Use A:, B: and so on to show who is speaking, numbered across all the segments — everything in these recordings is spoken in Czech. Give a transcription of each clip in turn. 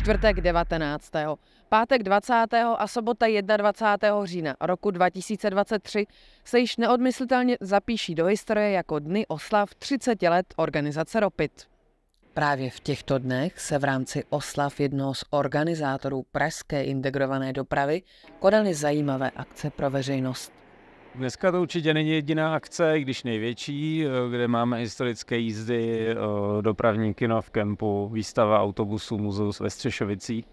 A: čtvrtek 19. Pátek 20. a sobota 21. října roku 2023 se již neodmyslitelně zapíší do historie jako dny oslav 30 let organizace ROPIT. Právě v těchto dnech se v rámci oslav jednoho z organizátorů Pražské integrované dopravy konaly zajímavé akce pro veřejnost.
B: Dneska to určitě není jediná akce, i když největší, eh, kde máme historické jízdy, eh, dopravní kino v kempu, výstava autobusů, muzeus ve Střešovicí.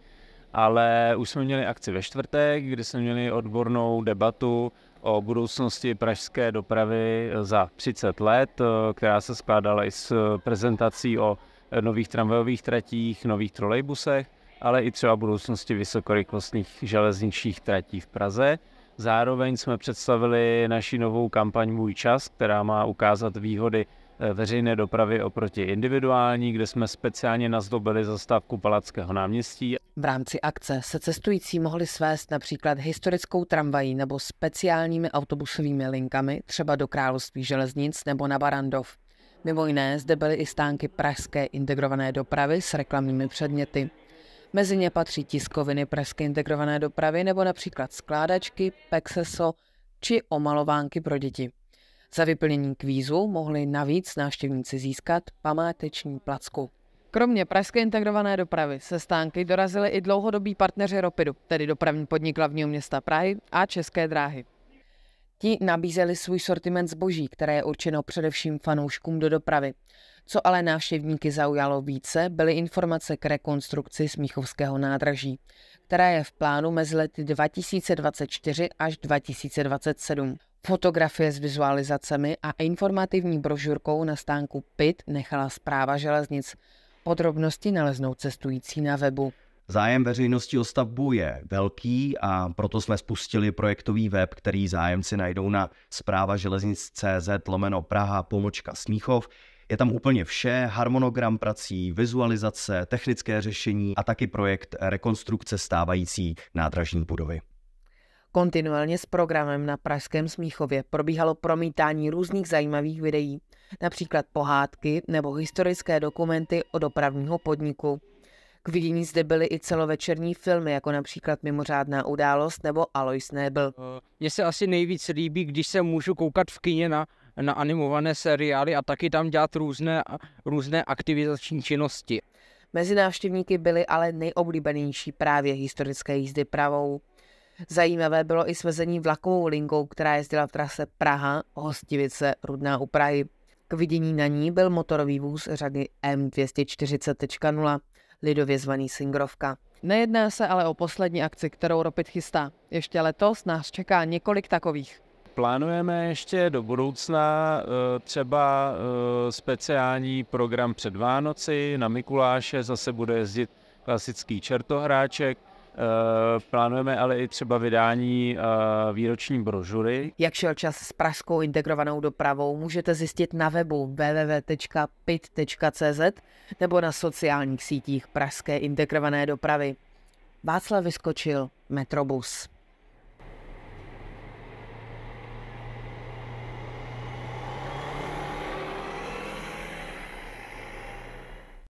B: Ale už jsme měli akci ve čtvrtek, kde jsme měli odbornou debatu o budoucnosti pražské dopravy eh, za 30 let, která se skládala i s prezentací o nových tramvajových tratích, nových trolejbusech, ale i třeba budoucnosti vysokorychlostních železničních tratí v Praze. Zároveň jsme představili naši novou kampaň Můj čas, která má ukázat výhody eh, veřejné dopravy oproti individuální, kde jsme speciálně nazdobili zastávku Palackého náměstí.
A: V rámci akce se cestující mohli svést například historickou tramvají nebo speciálními autobusovými linkami, třeba do Království železnic nebo na Barandov. Mimo jiné zde byly i stánky pražské integrované dopravy s reklamními předměty. Mezi ně patří tiskoviny Pražské integrované dopravy nebo například skládačky, pexeso či omalovánky pro děti. Za vyplnění kvízu mohli navíc návštěvníci získat památeční placku. Kromě pražské integrované dopravy se stánky dorazily i dlouhodobí partneři Ropidu, tedy dopravní podnik hlavního města Prahy a České dráhy. Ti nabízeli svůj sortiment zboží, které je určeno především fanouškům do dopravy. Co ale návštěvníky zaujalo více, byly informace k rekonstrukci Smíchovského nádraží, která je v plánu mezi lety 2024 až 2027. Fotografie s vizualizacemi a informativní brožurkou na stánku PIT nechala zpráva železnic. Podrobnosti naleznou cestující na webu. Zájem veřejnosti o stavbu je velký a proto jsme spustili projektový web, který zájemci najdou na zpráva železnic.cz lomeno Praha pomočka Smíchov. Je tam úplně vše, harmonogram prací, vizualizace, technické řešení a taky projekt rekonstrukce stávající nádražní budovy. Kontinuálně s programem na Pražském Smíchově probíhalo promítání různých zajímavých videí, například pohádky nebo historické dokumenty o dopravního podniku. K vidění zde byly i celovečerní filmy, jako například Mimořádná událost nebo Alois Nebel.
B: Mně se asi nejvíc líbí, když se můžu koukat v kyně na na animované seriály a taky tam dělat různé, různé aktivizační činnosti.
A: Mezi návštěvníky byly ale nejoblíbenější právě historické jízdy pravou. Zajímavé bylo i svezení vlakovou linkou, která jezdila v trase Praha, Hostivice, Rudná u Prahy. K vidění na ní byl motorový vůz řady M240.0, lidově zvaný Singrovka. Nejedná se ale o poslední akci, kterou Ropit chystá. Ještě letos nás čeká několik takových
B: plánujeme ještě do budoucna eh, třeba eh, speciální program před Vánoci, na Mikuláše zase bude jezdit klasický čertohráček, eh, Plánujeme ale i třeba vydání výroční brožury.
A: Jak šel čas s pražskou integrovanou dopravou, můžete zjistit na webu www.pit.cz nebo na sociálních sítích Pražské integrované dopravy. Václav Vyskočil, Metrobus.